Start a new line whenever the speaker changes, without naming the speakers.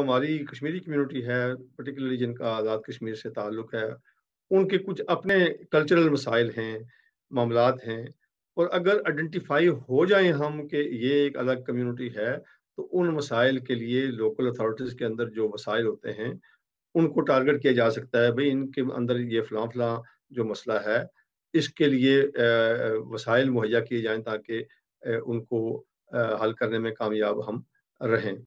हमारी कश्मीरी कम्युनिटी है पर्टिकुलरली जिनका आज़ाद कश्मीर से ताल्लुक़ है उनके कुछ अपने कल्चरल मसाइल हैं मामला हैं और अगर आइडेंटिफाई हो जाए हम कि ये एक अलग कम्युनिटी है तो उन मसाइल के लिए लोकल अथॉरिटीज़ के अंदर जो मसाइल होते हैं उनको टारगेट किया जा सकता है भाई इनके अंदर ये फलां फलां जो मसला है इसके लिए वसाइल मुहैया किए जाएं ताकि
उनको हल करने में कामयाब हम रहें